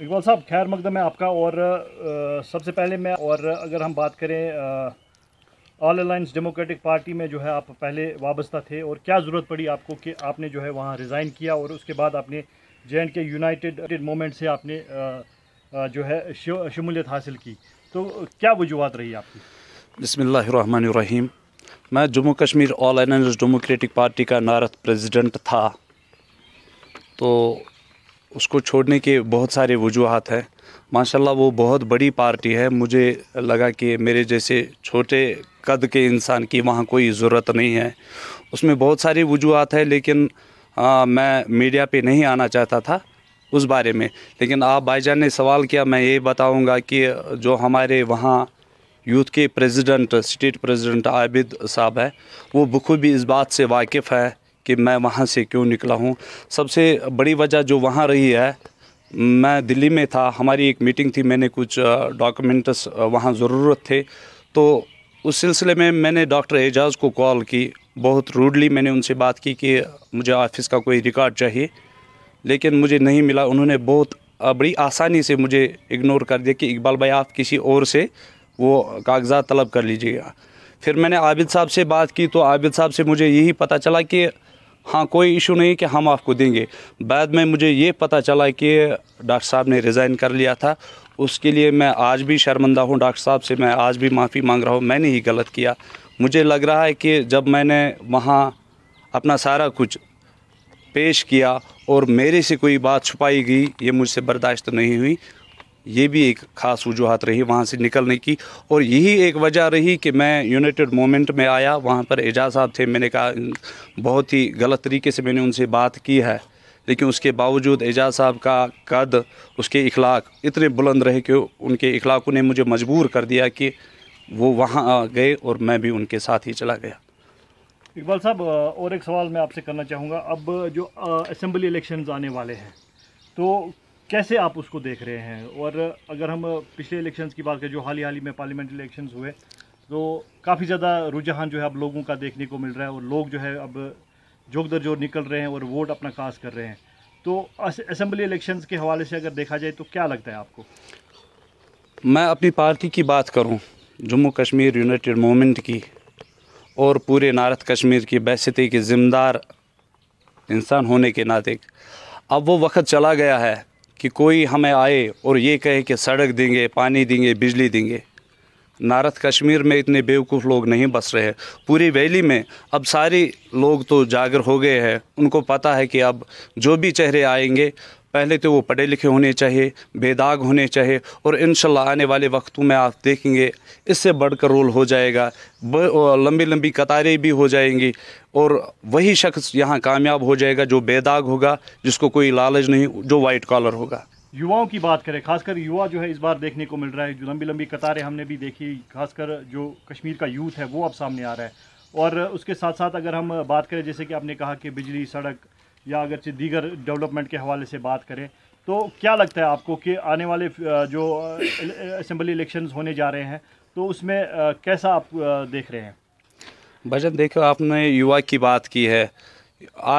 इकबाल साहब खैर मकदम में आपका और आ, सबसे पहले मैं और अगर हम बात करें ऑल अलाइंस डेमोक्रेटिक पार्टी में जो है आप पहले वाबस्ता थे और क्या ज़रूरत पड़ी आपको कि आपने जो है वहाँ रिज़ाइन किया और उसके बाद आपने J and K united movement से आपने आ, जो है शमूलियत हासिल की तो क्या वजूहत रही आपकी बसमीम मैं Jammu Kashmir all alliance democratic party का नारत प्रेसिडेंट था तो उसको छोड़ने के बहुत सारे वजूहत हैं माशाल्लाह वो बहुत बड़ी पार्टी है मुझे लगा कि मेरे जैसे छोटे कद के इंसान की वहाँ कोई ज़रूरत नहीं है उसमें बहुत सारी वजूहत है लेकिन आ, मैं मीडिया पे नहीं आना चाहता था उस बारे में लेकिन आप भाईजान ने सवाल किया मैं ये बताऊँगा कि जो हमारे वहाँ यूथ के प्रेसिडेंट स्टेट प्रेसिडेंट आबिद साहब है वो बखूबी इस बात से वाकिफ़ है कि मैं वहाँ से क्यों निकला हूँ सबसे बड़ी वजह जो वहाँ रही है मैं दिल्ली में था हमारी एक मीटिंग थी मैंने कुछ डॉक्यूमेंट्स वहाँ ज़रूरत थे तो उस सिलसिले में मैंने डॉक्टर एजाज़ को कॉल की बहुत रूडली मैंने उनसे बात की कि मुझे ऑफिस का कोई रिकॉर्ड चाहिए लेकिन मुझे नहीं मिला उन्होंने बहुत बड़ी आसानी से मुझे इग्नोर कर दिया कि इकबाल भाई आप किसी और से वो कागजात तलब कर लीजिएगा फिर मैंने आबिद साहब से बात की तो आबिद साहब से मुझे यही पता चला कि हाँ कोई इशू नहीं कि हम आपको देंगे बाद में मुझे ये पता चला कि डॉक्टर साहब ने रिज़ाइन कर लिया था उसके लिए मैं आज भी शर्मंदा हूँ डॉक्टर साहब से मैं आज भी माफ़ी मांग रहा हूँ मैंने ही गलत किया मुझे लग रहा है कि जब मैंने वहाँ अपना सारा कुछ पेश किया और मेरे से कोई बात छुपाई गई ये मुझसे बर्दाश्त नहीं हुई ये भी एक ख़ास वजूहत रही वहाँ से निकलने की और यही एक वजह रही कि मैं यूनाइटेड मोमेंट में आया वहाँ पर एजाज साहब थे मैंने कहा बहुत ही गलत तरीके से मैंने उनसे बात की है लेकिन उसके बावजूद एजाज साहब का कद उसके इखलाक इतने बुलंद रहे कि उनके इखलाकों ने मुझे मजबूर कर दिया कि वो वहाँ गए और मैं भी उनके साथ ही चला गया इकबाल साहब और एक सवाल मैं आपसे करना चाहूँगा अब जो असम्बली इलेक्शन आने वाले हैं तो कैसे आप उसको देख रहे हैं और अगर हम पिछले इलेक्शंस की बात करें जो हाल ही हाल ही में पार्लियामेंट्री इलेक्शंस हुए तो काफ़ी ज़्यादा रुझान जो है अब लोगों का देखने को मिल रहा है और लोग जो है अब जोक दर जोर निकल रहे हैं और वोट अपना कास्ट कर रहे हैं तो असम्बली इलेक्शंस के हवाले से अगर देखा जाए तो क्या लगता है आपको मैं अपनी पार्टी की बात करूँ जम्मू कश्मीर यूनाइटेड मूवमेंट की और पूरे नार्थ कश्मीर की बहसती की ज़िम्मेदार इंसान होने के नाते अब वो वक्त चला गया है कि कोई हमें आए और ये कहे कि सड़क देंगे पानी देंगे बिजली देंगे नारथ कश्मीर में इतने बेवकूफ़ लोग नहीं बस रहे पूरी वैली में अब सारे लोग तो जागर हो गए हैं उनको पता है कि अब जो भी चेहरे आएंगे पहले तो वो पढ़े लिखे होने चाहिए बेदाग होने चाहिए और इन आने वाले वक्तों में आप देखेंगे इससे बढ़कर रोल हो जाएगा लंबी लंबी कतारें भी हो जाएंगी और वही शख्स यहाँ कामयाब हो जाएगा जो बेदाग होगा जिसको कोई लालच नहीं जो वाइट कॉलर होगा युवाओं की बात करें खासकर युवा जो है इस बार देखने को मिल रहा है जो लंबी लंबी कतारें हमने भी देखी खासकर जो कश्मीर का यूथ है वो अब सामने आ रहा है और उसके साथ साथ अगर हम बात करें जैसे कि आपने कहा कि बिजली सड़क या अगरचे दीगर डेवलपमेंट के हवाले से बात करें तो क्या लगता है आपको कि आने वाले जो असम्बली इलेक्शंस होने जा रहे हैं तो उसमें कैसा आप देख रहे हैं भजन देखो आपने युवा की बात की है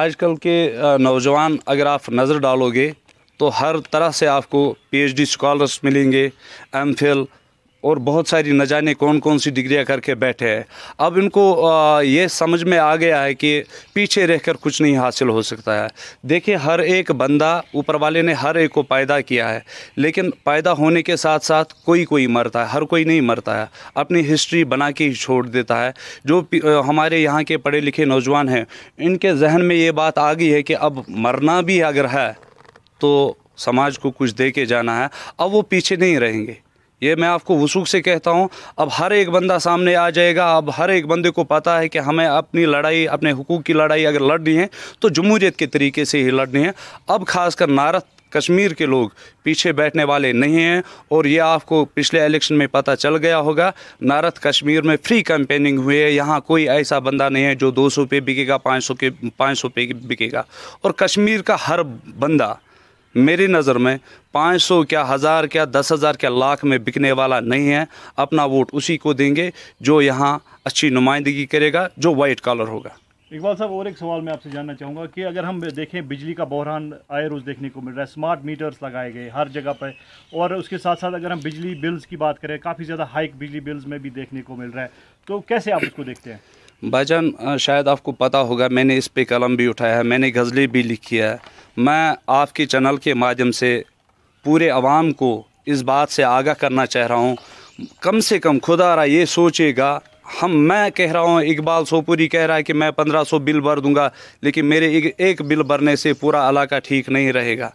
आजकल के नौजवान अगर आप नज़र डालोगे तो हर तरह से आपको पीएचडी स्कॉलर्स मिलेंगे एम और बहुत सारी न जाने कौन कौन सी डिग्रियां करके बैठे हैं अब इनको ये समझ में आ गया है कि पीछे रहकर कुछ नहीं हासिल हो सकता है देखिए हर एक बंदा ऊपर वाले ने हर एक को पैदा किया है लेकिन पैदा होने के साथ साथ कोई कोई मरता है हर कोई नहीं मरता है अपनी हिस्ट्री बना के ही छोड़ देता है जो हमारे यहाँ के पढ़े लिखे नौजवान हैं इनके जहन में ये बात आ गई है कि अब मरना भी अगर है तो समाज को कुछ दे के जाना है अब वो पीछे नहीं रहेंगे ये मैं आपको वसूख से कहता हूँ अब हर एक बंदा सामने आ जाएगा अब हर एक बंदे को पता है कि हमें अपनी लड़ाई अपने हुकूक की लड़ाई अगर लड़नी है तो जमहूरियत के तरीके से ही लड़नी है अब खासकर नारथ कश्मीर के लोग पीछे बैठने वाले नहीं हैं और ये आपको पिछले इलेक्शन में पता चल गया होगा नारथ कश्मीर में फ्री कैंपेनिंग हुई है यहाँ कोई ऐसा बंदा नहीं है जो दो सौ पे बिकेगा पाँच सौ के पाँच सौ पे बिकेगा और कश्मीर का हर बंदा मेरी नज़र में 500 क्या हज़ार क्या दस हज़ार क्या लाख में बिकने वाला नहीं है अपना वोट उसी को देंगे जो यहाँ अच्छी नुमाइंदगी करेगा जो वाइट कॉलर होगा इकबाल साहब और एक सवाल मैं आपसे जानना चाहूँगा कि अगर हम देखें बिजली का बहरान आए रोज़ देखने को मिल रहा है स्मार्ट मीटर्स लगाए गए हर जगह पर और उसके साथ साथ अगर हम बिजली बिल्स की बात करें काफ़ी ज़्यादा हाइक बिजली बिल्स में भी देखने को मिल रहा है तो कैसे आप उसको देखते हैं भाईजान शायद आपको पता होगा मैंने इस पे कलम भी उठाया है मैंने गज़लें भी लिखी है मैं आपके चैनल के माध्यम से पूरे आवाम को इस बात से आगाह करना चाह रहा हूँ कम से कम खुदा रहा ये सोचेगा हम मैं कह रहा हूँ इकबाल सोपुरी कह रहा है कि मैं पंद्रह सौ बिल भर दूंगा लेकिन मेरे एक, एक बिल भरने से पूरा इलाका ठीक नहीं रहेगा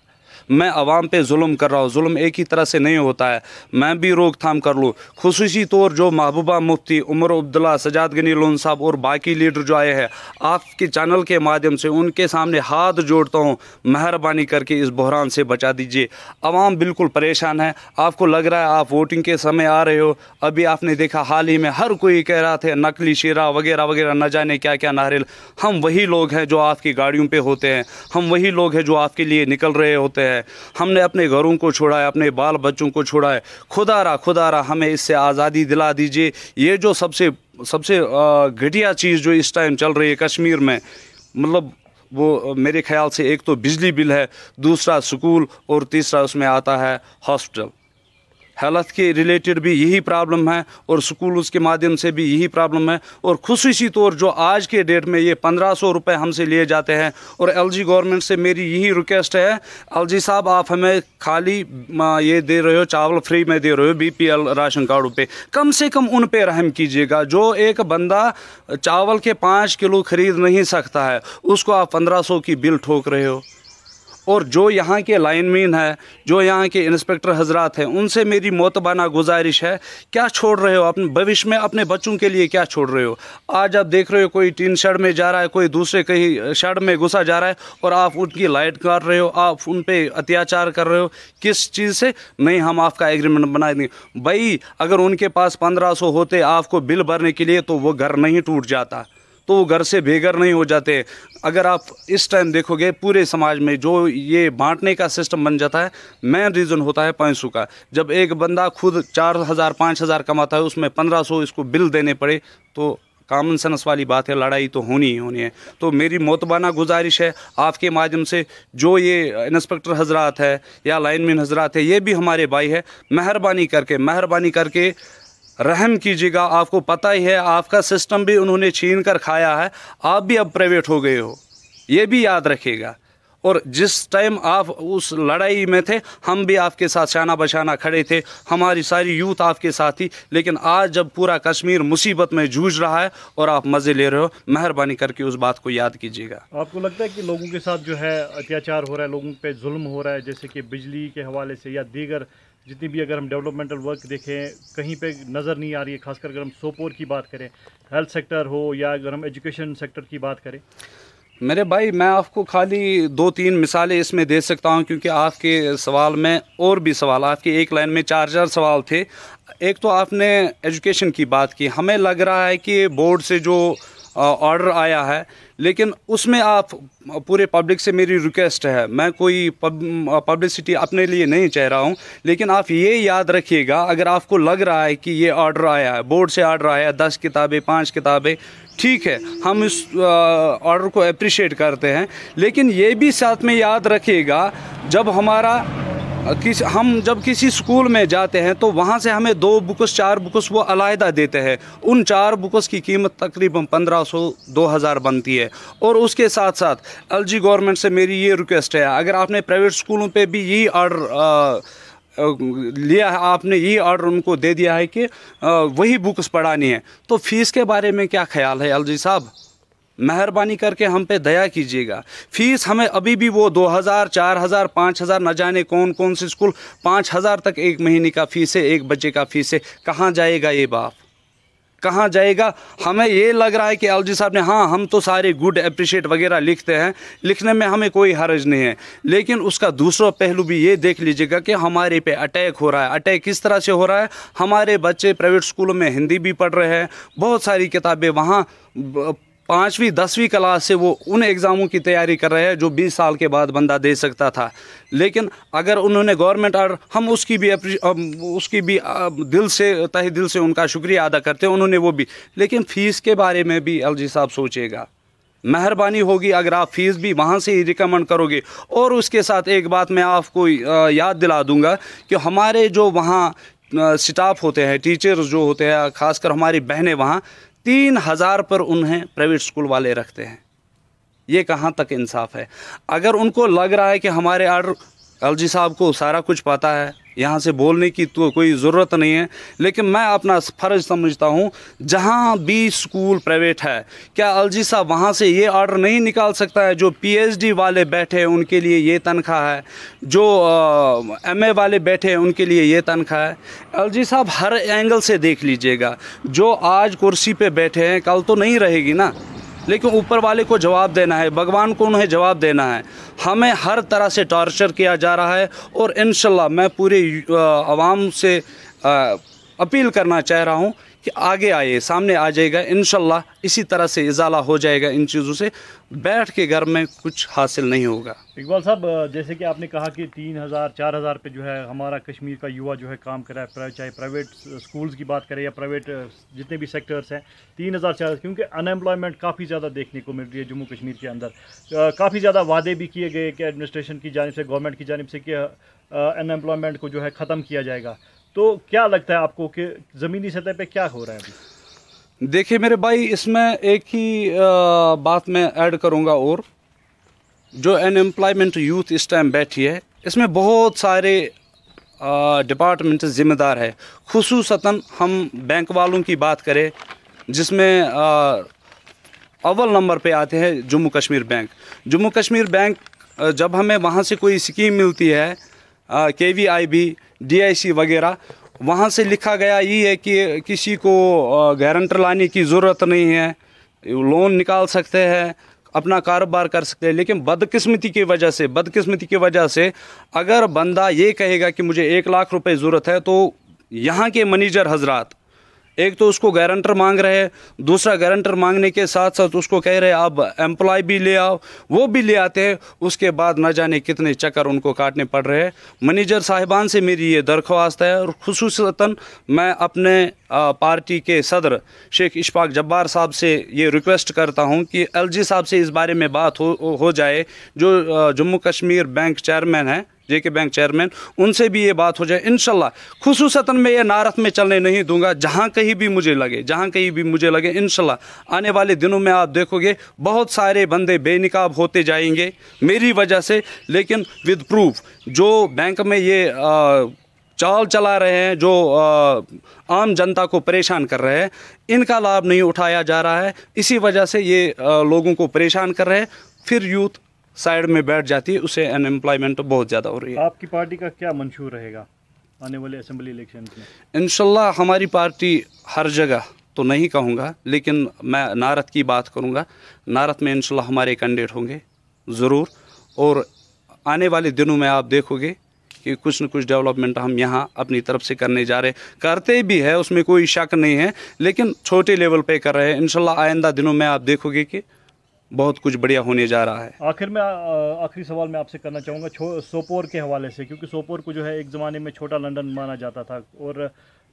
मैं आवाम पे जुल्म कर रहा हूँ जुल्म एक ही तरह से नहीं होता है मैं भी रोकथाम कर लूँ खसूसी तौर जो महबूबा मुफ्ती उमर अब्दुल्ला सजाद गनी लोन साहब और बाकी लीडर जो आए हैं आपके चैनल के माध्यम से उनके सामने हाथ जोड़ता हूँ मेहरबानी करके इस बहरान से बचा दीजिए आवाम बिल्कुल परेशान है आपको लग रहा है आप वोटिंग के समय आ रहे हो अभी आपने देखा हाल ही में हर कोई कह रहा था नकली शेरा वगैरह वगैरह न जाने क्या क्या नारियल हम वही लोग हैं जो आपकी गाड़ियों पर होते हैं हम वही लोग हैं जो आपके लिए निकल रहे होते हैं है हमने अपने घरों को छोड़ा है अपने बाल बच्चों को छोड़ा है खुदा रहा खुदा रहा हमें इससे आज़ादी दिला दीजिए ये जो सबसे सबसे घटिया चीज़ जो इस टाइम चल रही है कश्मीर में मतलब वो मेरे ख्याल से एक तो बिजली बिल है दूसरा स्कूल और तीसरा उसमें आता है हॉस्पिटल हेल्थ के रिलेटेड भी यही प्रॉब्लम है और स्कूल उसके माध्यम से भी यही प्रॉब्लम है और खुशी तौर जो आज के डेट में ये पंद्रह सौ रुपये हमसे लिए जाते हैं और एल जी गवर्नमेंट से मेरी यही रिक्वेस्ट है एल जी साहब आप हमें खाली ये दे रहे हो चावल फ्री में दे रहे हो B P L ration card पर कम से कम उन पर रहम कीजिएगा जो एक बंदा चावल के पाँच किलो खरीद नहीं सकता है उसको आप पंद्रह सौ की बिल ठोक रहे हो और जो यहाँ के लाइनमैन है जो यहाँ के इंस्पेक्टर हजरात हैं उनसे मेरी मोतबाना गुजारिश है क्या छोड़ रहे हो अपने भविष्य में अपने बच्चों के लिए क्या छोड़ रहे हो आज आप देख रहे हो कोई टीन शेड में जा रहा है कोई दूसरे कहीं शेड में घुसा जा रहा है और आप उनकी लाइट काट रहे हो आप उन पर अत्याचार कर रहे हो किस चीज़ से नहीं हम आपका एग्रीमेंट बना देंगे भाई अगर उनके पास पंद्रह होते आपको बिल भरने के लिए तो वो घर नहीं टूट जाता तो वो घर से बेघर नहीं हो जाते अगर आप इस टाइम देखोगे पूरे समाज में जो ये बांटने का सिस्टम बन जाता है मेन रीज़न होता है पैसों का जब एक बंदा खुद चार हज़ार पाँच हज़ार कमाता है उसमें पंद्रह सौ इसको बिल देने पड़े तो कामन सेंस वाली बात है लड़ाई तो होनी ही होनी है तो मेरी मोतबाना गुजारिश है आपके माध्यम से जो ये इंस्पेक्टर हजरात है या लाइनमैन हजरात है ये भी हमारे भाई है मेहरबानी करके मेहरबानी करके रहम कीजिएगा आपको पता ही है आपका सिस्टम भी उन्होंने छीन कर खाया है आप भी अब प्राइवेट हो गए हो ये भी याद रखिएगा और जिस टाइम आप उस लड़ाई में थे हम भी आपके साथ शाना बशाना खड़े थे हमारी सारी यूथ आपके साथ थी लेकिन आज जब पूरा कश्मीर मुसीबत में जूझ रहा है और आप मज़े ले रहे हो मेहरबानी करके उस बात को याद कीजिएगा आपको लगता है कि लोगों के साथ जो है अत्याचार हो रहा है लोगों पर जुल्म हो रहा है जैसे कि बिजली के हवाले से या दीगर जितनी भी अगर हम डेवलपमेंटल वर्क देखें कहीं पे नज़र नहीं आ रही है खासकर अगर हम सोपोर की बात करें हेल्थ सेक्टर हो या अगर हम एजुकेशन सेक्टर की बात करें मेरे भाई मैं आपको खाली दो तीन मिसालें इसमें दे सकता हूं क्योंकि आपके सवाल में और भी सवाल आपके एक लाइन में चार चार सवाल थे एक तो आपने एजुकेशन की बात की हमें लग रहा है कि बोर्ड से जो ऑर्डर आया है लेकिन उसमें आप पूरे पब्लिक से मेरी रिक्वेस्ट है मैं कोई पब्लिसिटी अपने लिए नहीं चाह रहा हूँ लेकिन आप ये याद रखिएगा अगर आपको लग रहा है कि ये ऑर्डर आया है बोर्ड से ऑर्डर आया है दस किताबें पाँच किताबें ठीक है हम इस ऑर्डर को अप्रिशिएट करते हैं लेकिन ये भी साथ में याद रखिएगा जब हमारा किस हम जब किसी स्कूल में जाते हैं तो वहाँ से हमें दो बुक्स चार बुक्स वो अलायदा देते हैं उन चार बुक्स की कीमत तकरीबन पंद्रह सौ दो हज़ार बनती है और उसके साथ साथ एलजी गवर्नमेंट से मेरी ये रिक्वेस्ट है अगर आपने प्राइवेट स्कूलों पे भी यही ऑर्डर लिया है आपने यही ऑर्डर उनको दे दिया है कि वही बुक्स पढ़ानी है तो फ़ीस के बारे में क्या ख्याल है एल साहब मेहरबानी करके हम पे दया कीजिएगा फीस हमें अभी भी वो दो हज़ार चार हज़ार पाँच हज़ार न जाने कौन कौन से स्कूल पाँच हज़ार तक एक महीने का फीस है एक बच्चे का फीस है कहाँ जाएगा ये बाप कहाँ जाएगा हमें ये लग रहा है कि एल साहब ने हाँ हम तो सारे गुड अप्रिशिएट वगैरह लिखते हैं लिखने में हमें कोई हर्ज नहीं है लेकिन उसका दूसरा पहलू भी ये देख लीजिएगा कि हमारे पे अटैक हो रहा है अटैक किस तरह से हो रहा है हमारे बच्चे प्राइवेट स्कूलों में हिंदी भी पढ़ रहे हैं बहुत सारी किताबें वहाँ पाँचवीं दसवीं क्लास से वो उन एग्ज़ामों की तैयारी कर रहे हैं जो बीस साल के बाद बंदा दे सकता था लेकिन अगर उन्होंने गवर्नमेंट आर्डर हम उसकी भी उसकी भी दिल से तहे दिल से उनका शुक्रिया अदा करते हैं उन्होंने वो भी लेकिन फ़ीस के बारे में भी एल साहब सोचेगा मेहरबानी होगी अगर आप फीस भी वहाँ से ही रिकमेंड करोगे और उसके साथ एक बात मैं आपको याद दिला दूँगा कि हमारे जो वहाँ स्टाफ होते हैं टीचर्स जो होते हैं खासकर हमारी बहनें वहाँ तीन हज़ार पर उन्हें प्राइवेट स्कूल वाले रखते हैं ये कहाँ तक इंसाफ है अगर उनको लग रहा है कि हमारे आर्डर जी साहब को सारा कुछ पता है यहाँ से बोलने की तो कोई ज़रूरत नहीं है लेकिन मैं अपना फ़र्ज समझता हूँ जहाँ भी स्कूल प्राइवेट है क्या अलजी साहब वहाँ से ये ऑर्डर नहीं निकाल सकता है जो पीएचडी वाले बैठे हैं उनके लिए ये तनख्वाह है जो एमए वाले बैठे हैं उनके लिए ये तनख्वाह है अलजी साहब हर एंगल से देख लीजिएगा जो आज कुर्सी पर बैठे हैं कल तो नहीं रहेगी ना लेकिन ऊपर वाले को जवाब देना है भगवान को उन्हें जवाब देना है हमें हर तरह से टॉर्चर किया जा रहा है और इन मैं पूरे आवाम से अपील करना चाह रहा हूँ कि आगे आए सामने आ जाएगा इन इसी तरह से इजाला हो जाएगा इन चीज़ों से बैठ के घर में कुछ हासिल नहीं होगा इकबाल साहब जैसे कि आपने कहा कि तीन हज़ार चार हज़ार पे जो है हमारा कश्मीर का युवा जो है काम कर रहा है चाहे प्राइवेट स्कूल्स की बात करें या प्राइवेट जितने भी सेक्टर्स हैं तीन हज़ार चार क्योंकि अनएम्प्लॉयमेंट काफ़ी ज़्यादा देखने को मिल रही है जम्मू कश्मीर के अंदर काफ़ी ज़्यादा वादे भी किए गए कि एडमिनिस्ट्रेशन की जानब से गवर्नमेंट की जानब से कि अनएम्प्लॉयमेंट को जो है ख़त्म किया जाएगा तो क्या लगता है आपको कि ज़मीनी सतह पे क्या हो रहा है अभी देखिए मेरे भाई इसमें एक ही बात मैं ऐड करूँगा और जो अनएम्प्लॉयमेंट यूथ इस टाइम बैठी है इसमें बहुत सारे डिपार्टमेंट ज़िम्मेदार है खसूस हम बैंक वालों की बात करें जिसमें अव्वल नंबर पे आते हैं जम्मू कश्मीर बैंक जम्मू कश्मीर बैंक जब हमें वहाँ से कोई स्कीम मिलती है K V I B D I C वगैरह वहाँ से लिखा गया ये है कि किसी को गारंटर लाने की ज़रूरत नहीं है लोन निकाल सकते हैं अपना कारोबार कर सकते हैं लेकिन बदकिस्मती की वजह से बदकिस्मती की वजह से अगर बंदा ये कहेगा कि मुझे एक लाख रुपए ज़रूरत है तो यहाँ के मैनेजर हजरात एक तो उसको गारंटर मांग रहे हैं दूसरा गारंटर मांगने के साथ साथ उसको कह रहे हैं आप एम्प्लॉय भी ले आओ वो भी ले आते हैं उसके बाद न जाने कितने चक्कर उनको काटने पड़ रहे हैं मैनेजर साहिबान से मेरी ये दरख्वास्त है और खसूसता मैं अपने पार्टी के सदर शेख इशफाक जब्बार साहब से ये रिक्वेस्ट करता हूँ कि एल साहब से इस बारे में बात हो, हो जाए जो जम्मू कश्मीर बैंक चेयरमैन हैं जे के बैंक चेयरमैन उनसे भी ये बात हो जाए इन खसूस मैं ये नारत में चलने नहीं दूंगा जहाँ कहीं भी मुझे लगे जहाँ कहीं भी मुझे लगे इन आने वाले दिनों में आप देखोगे बहुत सारे बंदे बेनकाब होते जाएंगे मेरी वजह से लेकिन विद प्रूफ जो बैंक में ये आ, चाल चला रहे हैं जो आ, आम जनता को परेशान कर रहे हैं इनका लाभ नहीं उठाया जा रहा है इसी वजह से ये आ, लोगों को परेशान कर रहे हैं फिर यूथ साइड में बैठ जाती है उसे अनएम्प्लॉयमेंट तो बहुत ज़्यादा हो रही है आपकी पार्टी का क्या मंशूर रहेगा आने वाले असम्बली इलेक्शन इनशाला हमारी पार्टी हर जगह तो नहीं कहूँगा लेकिन मैं नारत की बात करूँगा नारत में इनशाला हमारे कैंडिडेट होंगे ज़रूर और आने वाले दिनों में आप देखोगे कि कुछ न कुछ डेवलपमेंट हम यहाँ अपनी तरफ से करने जा रहे हैं करते भी है उसमें कोई शक नहीं है लेकिन छोटे लेवल पे कर रहे हैं इन आइंदा दिनों में आप देखोगे कि बहुत कुछ बढ़िया होने जा रहा है आखिर में आखिरी सवाल मैं आपसे करना चाहूँगा सोपोर के हवाले से क्योंकि सोपोर को जो है एक ज़माने में छोटा लंदन माना जाता था और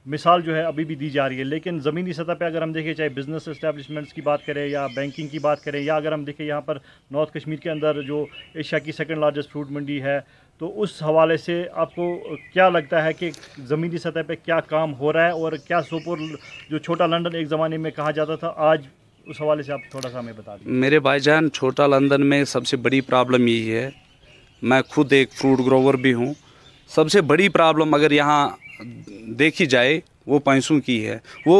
मिसाल जो है अभी भी दी जा रही है लेकिन ज़मीनी सतह पे अगर हम देखें चाहे बिज़नेस इस्टेब्लिशमेंट्स की बात करें या बैंकिंग की बात करें या अगर हम देखें यहाँ पर नॉर्थ कश्मीर के अंदर जो एशिया की सेकेंड लार्जेस्ट फ्रूट मंडी है तो उस हवाले से आपको क्या लगता है कि ज़मीनी सतह पर क्या काम हो रहा है और क्या सोपोर जो छोटा लंडन एक ज़माने में कहा जाता था आज उस हवाले से आप थोड़ा सा हमें बता दें मेरे भाईजान छोटा लंदन में सबसे बड़ी प्रॉब्लम यही है मैं खुद एक फ्रूट ग्रोवर भी हूँ सबसे बड़ी प्रॉब्लम अगर यहाँ देखी जाए वो पैसों की है वो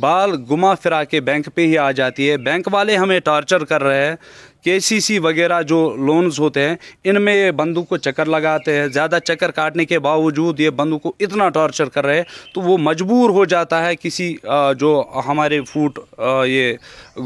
बाल घुमा फिरा के बैंक पे ही आ जाती है बैंक वाले हमें टॉर्चर कर रहे हैं केसीसी वगैरह जो लोन्स होते हैं इनमें ये बंदूक को चक्कर लगाते हैं ज़्यादा चक्कर काटने के बावजूद ये बंदूक को इतना टॉर्चर कर रहे हैं तो वो मजबूर हो जाता है किसी जो हमारे फूड ये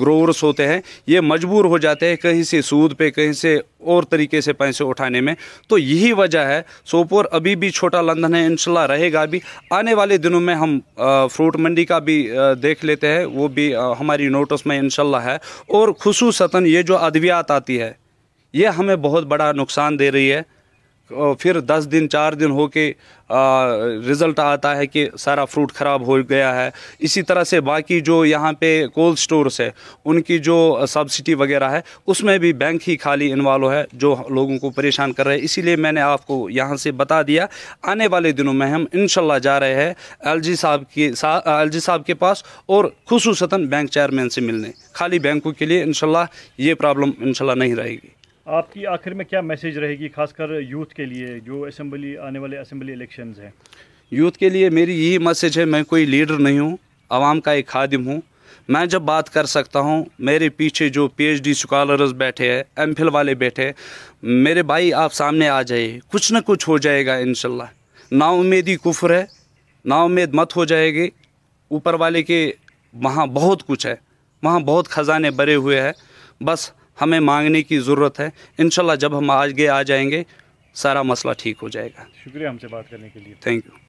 ग्रोवर्स होते हैं ये मजबूर हो जाते हैं कहीं से सूद पे कहीं से और तरीके से पैसे उठाने में तो यही वजह है सोपोर अभी भी छोटा लंदन है इनशाला रहेगा भी आने वाले दिनों में हम फ्रूट मंडी का भी देख लेते हैं वो भी हमारी नोटिस में इनशाला है और खसूसता ये जो अद्वियात आती है ये हमें बहुत बड़ा नुकसान दे रही है फिर दस दिन चार दिन हो के रिज़ल्ट आता है कि सारा फ्रूट ख़राब हो गया है इसी तरह से बाकी जो यहाँ पे कोल्ड स्टोर्स है उनकी जो सब्सिडी वगैरह है उसमें भी बैंक ही खाली इन्वॉल्व है जो लोगों को परेशान कर रहे हैं इसीलिए मैंने आपको यहाँ से बता दिया आने वाले दिनों में हम इन जा रहे हैं एल साहब के एल जी साहब के पास और खसूसता बैंक चेयरमैन से मिलने खाली बैंकों के लिए इन ये प्रॉब्लम इन नहीं रहेगी आपकी आखिर में क्या मैसेज रहेगी खासकर यूथ के लिए जो असम्बली आने वाले असम्बली इलेक्शन हैं यूथ के लिए मेरी यही मैसेज है मैं कोई लीडर नहीं हूँ आवाम का एक खादिम हूँ मैं जब बात कर सकता हूँ मेरे पीछे जो पीएचडी स्कॉलर्स बैठे हैं एम वाले बैठे हैं मेरे भाई आप सामने आ जाइए कुछ ना कुछ हो जाएगा इन नाउमीदी कुफर है नाउमेद मत हो जाएगी ऊपर वाले के वहाँ बहुत कुछ है वहाँ बहुत ख़जाने भरे हुए हैं बस हमें मांगने की ज़रूरत है इन जब हम आगे आ जाएंगे सारा मसला ठीक हो जाएगा शुक्रिया हमसे बात करने के लिए थैंक यू